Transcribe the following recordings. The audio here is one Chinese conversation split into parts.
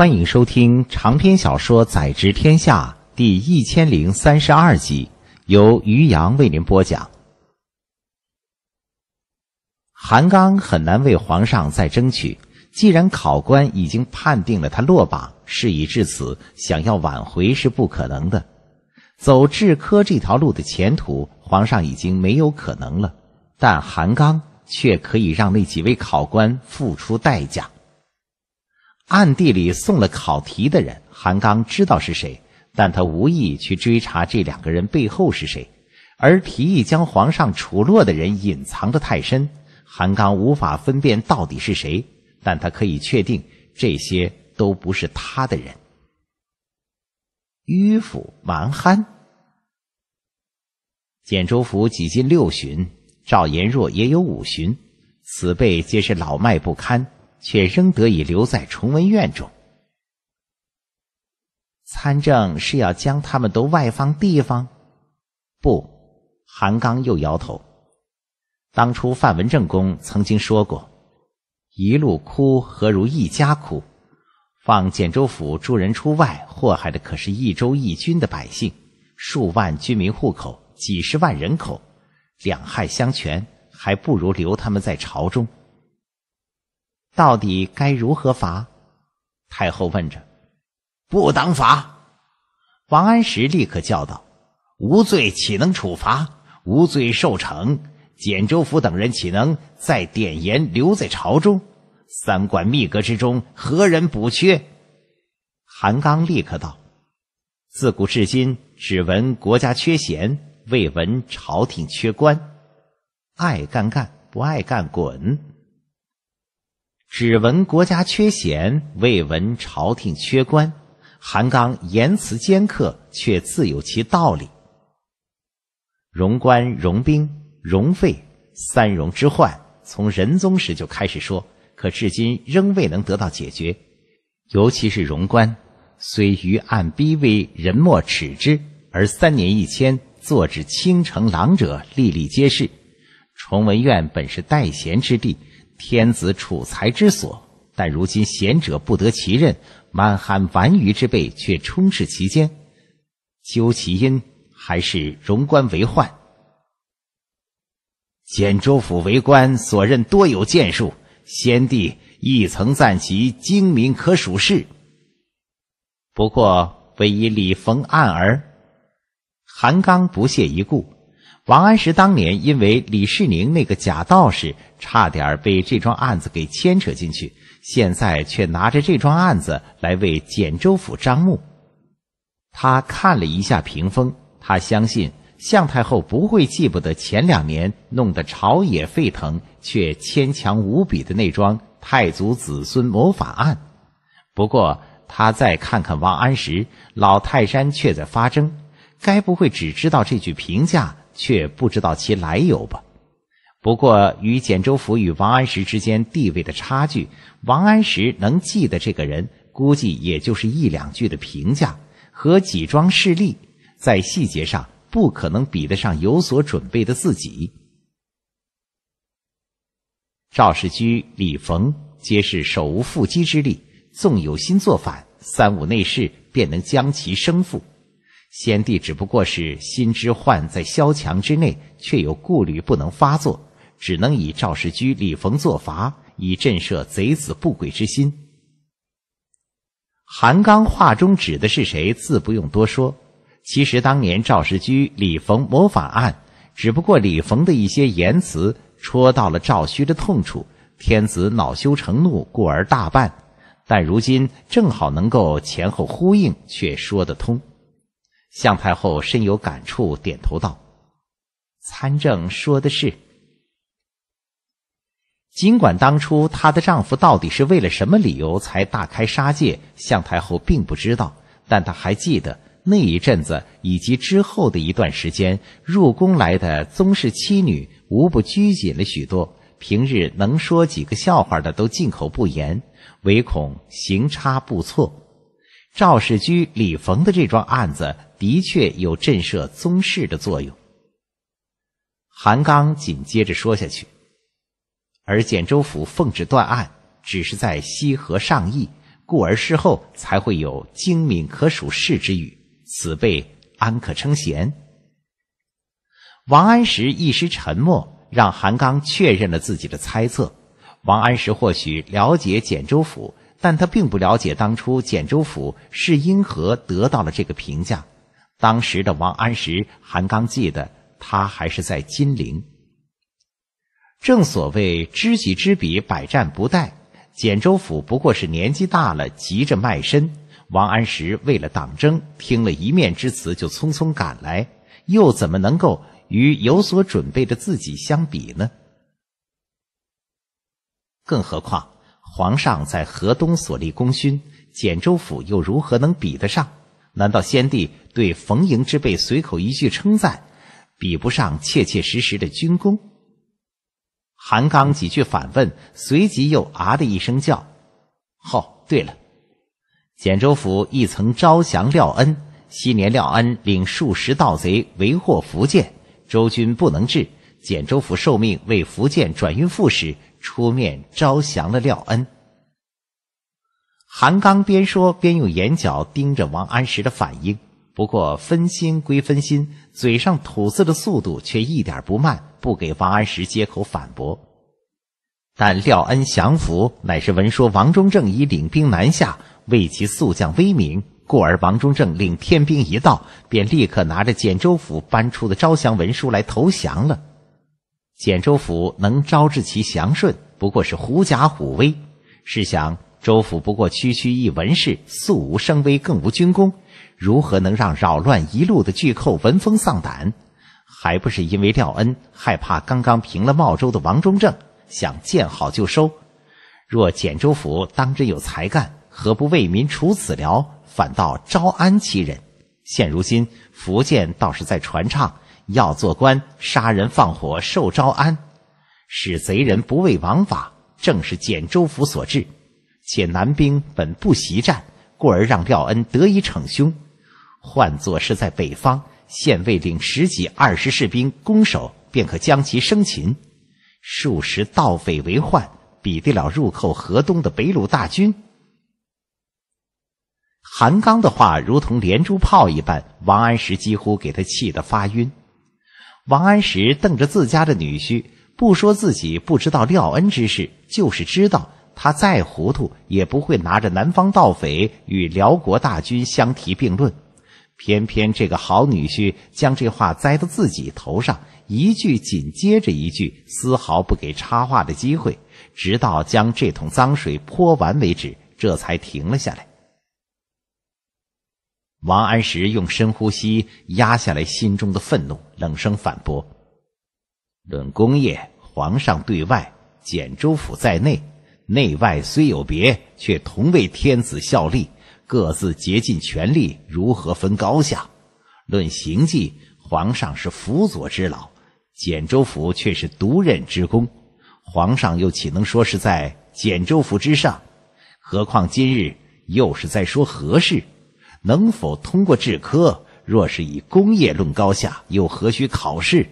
欢迎收听长篇小说《宰执天下》第一千零三十二集，由于洋为您播讲。韩刚很难为皇上再争取，既然考官已经判定了他落榜，事已至此，想要挽回是不可能的。走制科这条路的前途，皇上已经没有可能了，但韩刚却可以让那几位考官付出代价。暗地里送了考题的人，韩刚知道是谁，但他无意去追查这两个人背后是谁。而提议将皇上处落的人隐藏的太深，韩刚无法分辨到底是谁。但他可以确定，这些都不是他的人。迂腐蛮憨，简州府几近六旬，赵延若也有五旬，此辈皆是老迈不堪。却仍得以留在崇文院中。参政是要将他们都外放地方？不，韩刚又摇头。当初范文正公曾经说过：“一路哭何如一家哭？放简州府诸人出外，祸害的可是一州一军的百姓，数万居民户口，几十万人口，两害相权，还不如留他们在朝中。”到底该如何罚？太后问着。不当罚！王安石立刻叫道：“无罪岂能处罚？无罪受惩，简州府等人岂能在点盐留在朝中？三管密阁之中何人补缺？”韩刚立刻道：“自古至今，只闻国家缺贤，未闻朝廷缺官。爱干干，不爱干滚。”只闻国家缺贤，未闻朝廷缺官。韩刚言辞尖刻，却自有其道理。荣官、荣兵、荣费，三荣之患，从仁宗时就开始说，可至今仍未能得到解决。尤其是荣官，虽于按卑微人莫耻之，而三年一迁，坐至倾城郎者，历历皆是。崇文院本是待贤之地。天子储才之所，但如今贤者不得其任，满汉顽愚之辈却充斥其间，究其因，还是荣官为患。简州府为官所任多有建树，先帝亦曾赞其精明，可属事。不过为一李逢暗儿，韩刚不屑一顾。王安石当年因为李世宁那个假道士，差点被这桩案子给牵扯进去。现在却拿着这桩案子来为简州府张目。他看了一下屏风，他相信向太后不会记不得前两年弄得朝野沸腾却牵强无比的那桩太祖子孙谋反案。不过他再看看王安石，老泰山却在发怔，该不会只知道这句评价？却不知道其来由吧。不过，与简州府与王安石之间地位的差距，王安石能记得这个人，估计也就是一两句的评价和几桩事例，在细节上不可能比得上有所准备的自己。赵世居、李逢皆是手无缚鸡之力，纵有心作反，三五内侍便能将其生缚。先帝只不过是心之患在萧墙之内，却有顾虑不能发作，只能以赵世居、李逢作罚，以震慑贼子不轨之心。韩刚话中指的是谁，自不用多说。其实当年赵世居、李逢谋反案，只不过李逢的一些言辞戳到了赵顼的痛处，天子恼羞成怒，故而大办。但如今正好能够前后呼应，却说得通。向太后深有感触，点头道：“参政说的是。尽管当初她的丈夫到底是为了什么理由才大开杀戒，向太后并不知道，但她还记得那一阵子以及之后的一段时间，入宫来的宗室妻女无不拘谨了许多。平日能说几个笑话的都进口不言，唯恐行差步错。赵世居、李逢的这桩案子。”的确有震慑宗室的作用。韩刚紧接着说下去，而简州府奉旨断案，只是在西河上议，故而事后才会有精敏可属事之语，此辈安可称贤？王安石一时沉默，让韩刚确认了自己的猜测。王安石或许了解简州府，但他并不了解当初简州府是因何得到了这个评价。当时的王安石，韩刚记得他还是在金陵。正所谓知己知彼，百战不殆。简州府不过是年纪大了，急着卖身。王安石为了党争，听了一面之词就匆匆赶来，又怎么能够与有所准备的自己相比呢？更何况，皇上在河东所立功勋，简州府又如何能比得上？难道先帝对逢迎之辈随口一句称赞，比不上切切实实的军功？韩刚几句反问，随即又啊的一声叫：“哦，对了，简州府亦曾招降廖恩。昔年廖恩领数十盗贼为祸福建，周军不能治，简州府受命为福建转运副使，出面招降了廖恩。”韩刚边说边用眼角盯着王安石的反应，不过分心归分心，嘴上吐字的速度却一点不慢，不给王安石接口反驳。但廖恩降服，乃是闻说王中正已领兵南下，为其速降威名，故而王中正领天兵一到，便立刻拿着简州府搬出的招降文书来投降了。简州府能招致其降顺，不过是狐假虎威。试想。周府不过区区一文士，素无声威，更无军功，如何能让扰乱一路的巨寇闻风丧胆？还不是因为廖恩害怕刚刚平了茂州的王忠正，想见好就收。若简州府当真有才干，何不为民除此辽，反倒招安其人？现如今福建倒是在传唱，要做官杀人放火受招安，使贼人不畏王法，正是简州府所致。且南兵本不习战，故而让廖恩得以逞凶。换作是在北方，县尉领十几、二十士兵攻守，便可将其生擒。数十盗匪为患，比得了入寇河东的北鲁大军？韩刚的话如同连珠炮一般，王安石几乎给他气得发晕。王安石瞪着自家的女婿，不说自己不知道廖恩之事，就是知道。他再糊涂，也不会拿着南方盗匪与辽国大军相提并论。偏偏这个好女婿将这话栽到自己头上，一句紧接着一句，丝毫不给插话的机会，直到将这桶脏水泼完为止，这才停了下来。王安石用深呼吸压下来心中的愤怒，冷声反驳：“论功业，皇上对外，简州府在内。”内外虽有别，却同为天子效力，各自竭尽全力，如何分高下？论行迹，皇上是辅佐之劳，简州府却是独任之功，皇上又岂能说是在简州府之上？何况今日又是在说何事？能否通过制科？若是以功业论高下，又何须考试？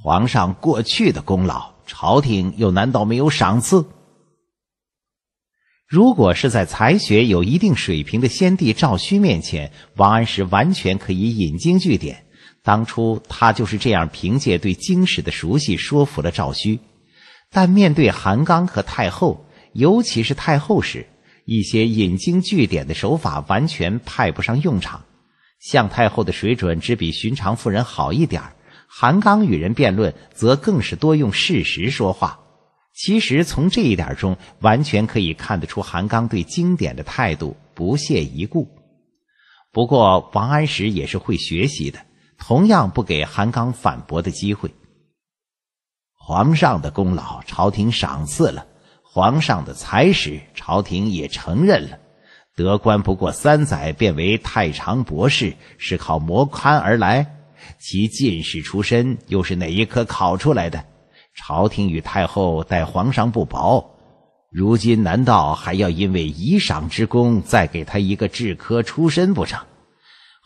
皇上过去的功劳，朝廷又难道没有赏赐？如果是在才学有一定水平的先帝赵顼面前，王安石完全可以引经据典。当初他就是这样凭借对经史的熟悉说服了赵顼。但面对韩刚和太后，尤其是太后时，一些引经据典的手法完全派不上用场。向太后的水准只比寻常妇人好一点儿，韩刚与人辩论则更是多用事实说话。其实从这一点中，完全可以看得出韩刚对经典的态度不屑一顾。不过王安石也是会学习的，同样不给韩刚反驳的机会。皇上的功劳，朝廷赏赐了；皇上的才识，朝廷也承认了。得官不过三载，变为太常博士，是靠磨勘而来；其进士出身，又是哪一科考出来的？朝廷与太后待皇上不薄，如今难道还要因为以赏之功再给他一个制科出身不成？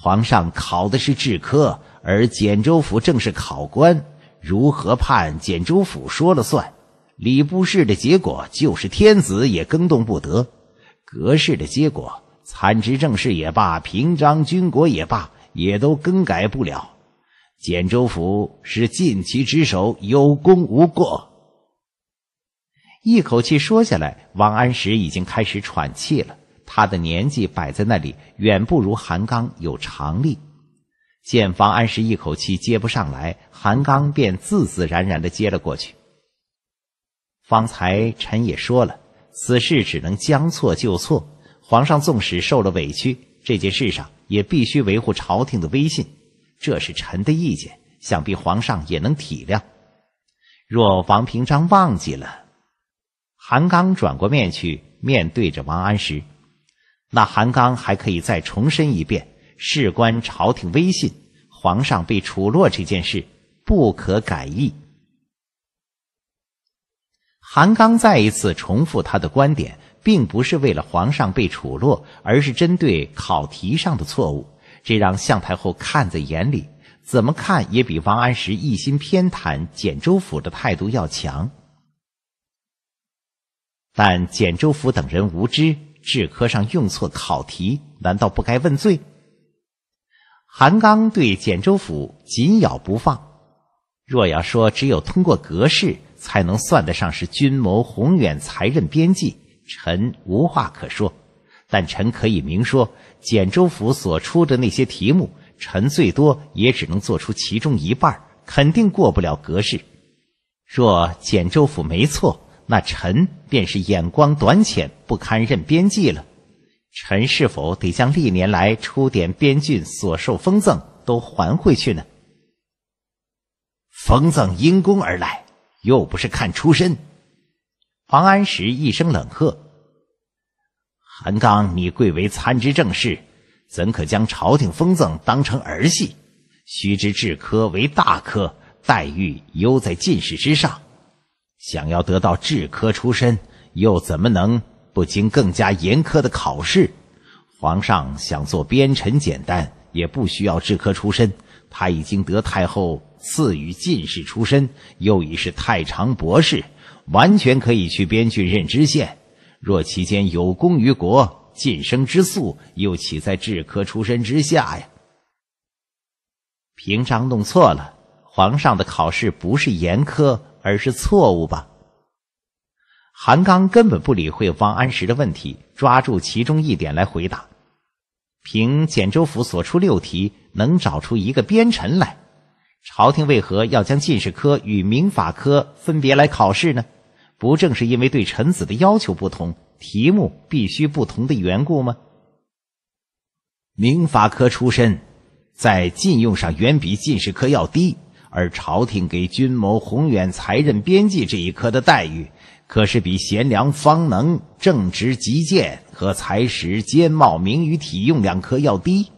皇上考的是制科，而简州府正是考官，如何判？简州府说了算。礼部试的结果就是天子也更动不得，格试的结果，参知政事也罢，平章军国也罢，也都更改不了。简州府是尽其职守，有功无过。一口气说下来，王安石已经开始喘气了。他的年纪摆在那里，远不如韩刚有常力。见王安石一口气接不上来，韩刚便自自然然的接了过去。方才臣也说了，此事只能将错就错。皇上纵使受了委屈，这件事上也必须维护朝廷的威信。这是臣的意见，想必皇上也能体谅。若王平章忘记了，韩刚转过面去，面对着王安石，那韩刚还可以再重申一遍：事关朝廷威信，皇上被处落这件事不可改议。韩刚再一次重复他的观点，并不是为了皇上被处落，而是针对考题上的错误。这让向太后看在眼里，怎么看也比王安石一心偏袒简州府的态度要强。但简州府等人无知，制科上用错考题，难道不该问罪？韩刚对简州府紧咬不放。若要说只有通过格式才能算得上是军谋宏远、才任边际，臣无话可说。但臣可以明说，简州府所出的那些题目，臣最多也只能做出其中一半，肯定过不了格式。若简州府没错，那臣便是眼光短浅，不堪任编辑了。臣是否得将历年来出典边郡所受封赠都还回去呢？封赠因公而来，又不是看出身。王安石一声冷喝。韩刚，你贵为参知政事，怎可将朝廷封赠当成儿戏？须知制科为大科，待遇优在进士之上。想要得到制科出身，又怎么能不经更加严苛的考试？皇上想做边臣，简单也不需要制科出身。他已经得太后赐予进士出身，又已是太常博士，完全可以去边郡任知县。若其间有功于国，晋升之速又岂在制科出身之下呀？平章弄错了，皇上的考试不是严苛，而是错误吧？韩刚根本不理会王安石的问题，抓住其中一点来回答：凭简州府所出六题，能找出一个边臣来，朝廷为何要将进士科与民法科分别来考试呢？不正是因为对臣子的要求不同，题目必须不同的缘故吗？明法科出身，在禁用上远比进士科要低，而朝廷给军谋宏远才任编辑这一科的待遇，可是比贤良方能正直极谏和才识兼貌、名与体用两科要低。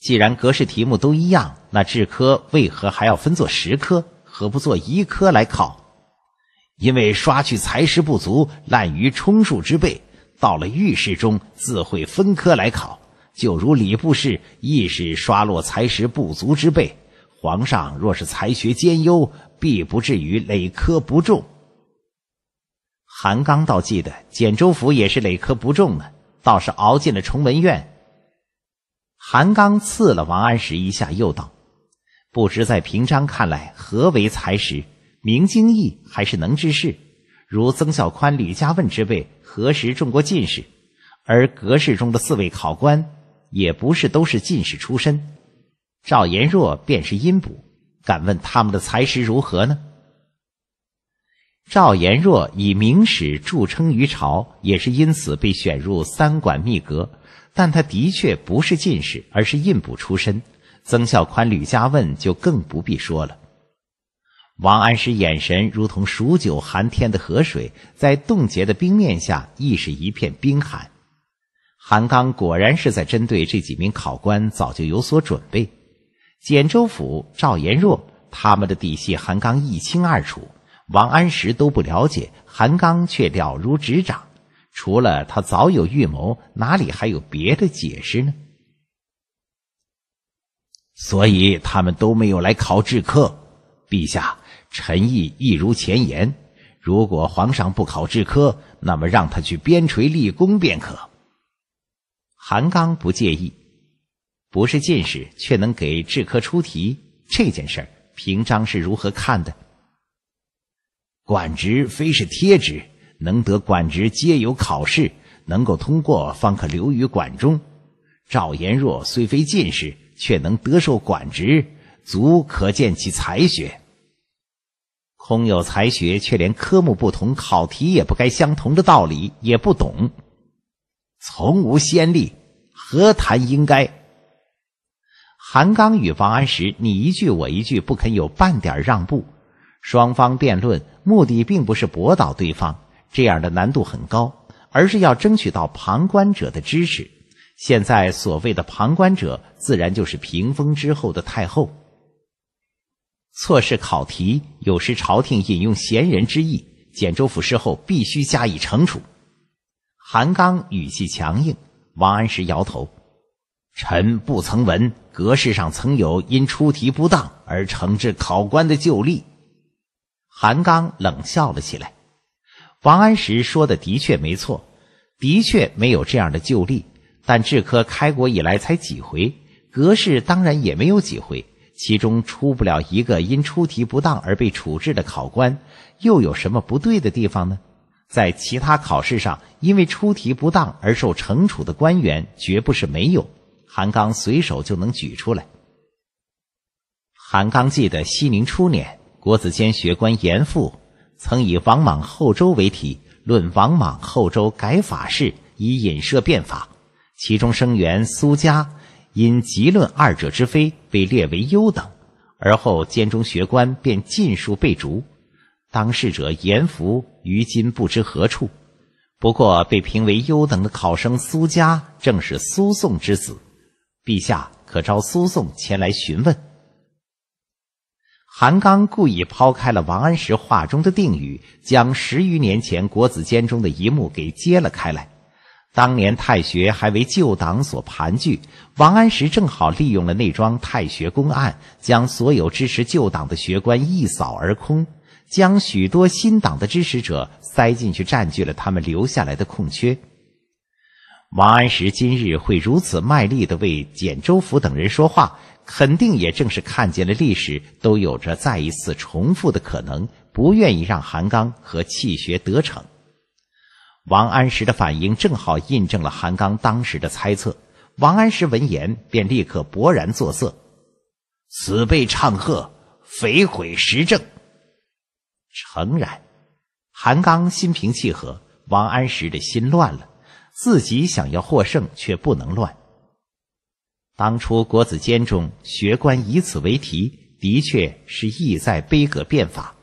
既然格式题目都一样，那制科为何还要分作十科，何不做一科来考？因为刷去才识不足、滥竽充数之辈，到了御史中自会分科来考。就如礼部侍亦是刷落才识不足之辈。皇上若是才学兼优，必不至于累科不中。韩刚倒记得简州府也是累科不中呢，倒是熬进了崇文院。韩刚刺了王安石一下，又道：“不知在平章看来，何为才识？”明经义还是能治事，如曾孝宽、吕嘉问之辈，何时中过进士？而格式中的四位考官，也不是都是进士出身。赵延若便是荫补，敢问他们的才识如何呢？赵延若以明史著称于朝，也是因此被选入三馆秘阁，但他的确不是进士，而是印补出身。曾孝宽、吕家问就更不必说了。王安石眼神如同数九寒天的河水，在冻结的冰面下亦是一片冰寒。韩刚果然是在针对这几名考官，早就有所准备。简州府赵延若他们的底细，韩刚一清二楚，王安石都不了解，韩刚却了如指掌。除了他早有预谋，哪里还有别的解释呢？所以他们都没有来考制科，陛下。陈毅一如前言，如果皇上不考制科，那么让他去边陲立功便可。韩刚不介意，不是进士却能给制科出题，这件事儿，平章是如何看的？管职非是贴职，能得管职皆有考试，能够通过方可留于管中。赵延若虽非进士，却能得受管职，足可见其才学。空有才学，却连科目不同、考题也不该相同的道理也不懂，从无先例，何谈应该？韩刚与王安石你一句我一句，不肯有半点让步。双方辩论目的并不是驳倒对方，这样的难度很高，而是要争取到旁观者的支持。现在所谓的旁观者，自然就是屏风之后的太后。错试考题，有时朝廷引用贤人之意，简州府事后必须加以惩处。韩刚语气强硬，王安石摇头：“臣不曾闻，格式上曾有因出题不当而惩治考官的旧例。”韩刚冷笑了起来。王安石说的的确没错，的确没有这样的旧例，但制科开国以来才几回，格式当然也没有几回。其中出不了一个因出题不当而被处置的考官，又有什么不对的地方呢？在其他考试上，因为出题不当而受惩处的官员绝不是没有。韩刚随手就能举出来。韩刚记得西宁初年，国子监学官严复曾以王莽后周为题，论王莽后周改法事，以引射变法，其中声援苏家。因极论二者之非，被列为优等，而后监中学官便尽数被逐。当事者严福于今不知何处。不过被评为优等的考生苏家，正是苏颂之子。陛下可召苏颂前来询问。韩刚故意抛开了王安石话中的定语，将十余年前国子监中的一幕给揭了开来。当年太学还为旧党所盘踞，王安石正好利用了那桩太学公案，将所有支持旧党的学官一扫而空，将许多新党的支持者塞进去，占据了他们留下来的空缺。王安石今日会如此卖力的为简州府等人说话，肯定也正是看见了历史都有着再一次重复的可能，不愿意让韩刚和弃学得逞。王安石的反应正好印证了韩刚当时的猜测。王安石闻言便立刻勃然作色：“此辈唱和，匪毁时政。”诚然，韩刚心平气和，王安石的心乱了。自己想要获胜，却不能乱。当初国子监中学官以此为题，的确是意在悲格变法。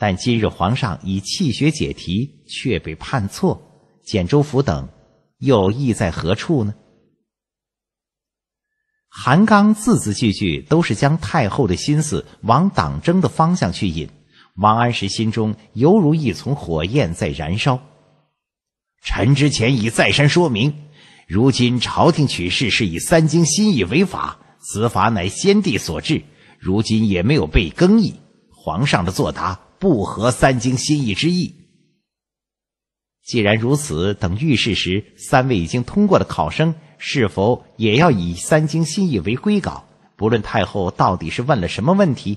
但今日皇上以气学解题却被判错，简州府等，又意在何处呢？韩刚字字句句都是将太后的心思往党争的方向去引，王安石心中犹如一丛火焰在燃烧。臣之前已再三说明，如今朝廷取士是以三经新义为法，此法乃先帝所制，如今也没有被更易。皇上的作答。不合三经心意之意。既然如此，等遇事时，三位已经通过的考生是否也要以三经心意为规稿？不论太后到底是问了什么问题，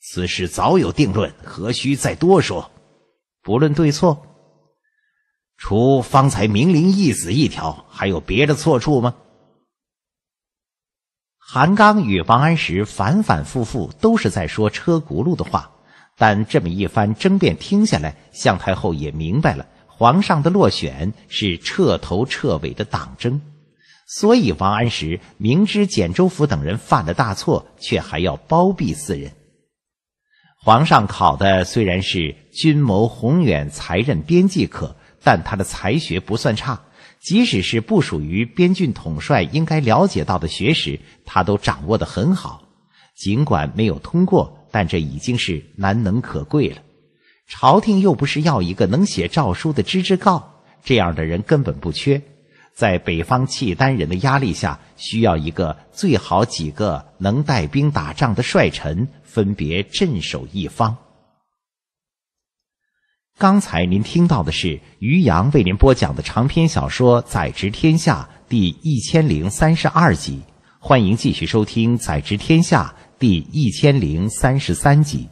此事早有定论，何须再多说？不论对错，除方才明灵义子一条，还有别的错处吗？韩刚与王安石反反复复都是在说车轱辘的话。但这么一番争辩听下来，向太后也明白了，皇上的落选是彻头彻尾的党争，所以王安石明知简州府等人犯了大错，却还要包庇四人。皇上考的虽然是军谋宏远、才任编辑科，但他的才学不算差，即使是不属于边郡统帅应该了解到的学识，他都掌握得很好。尽管没有通过。但这已经是难能可贵了。朝廷又不是要一个能写诏书的知之告，这样的人根本不缺。在北方契丹人的压力下，需要一个最好几个能带兵打仗的帅臣，分别镇守一方。刚才您听到的是于洋为您播讲的长篇小说《宰执天下》第一千零三十二集，欢迎继续收听《宰执天下》。第一千零三十三集。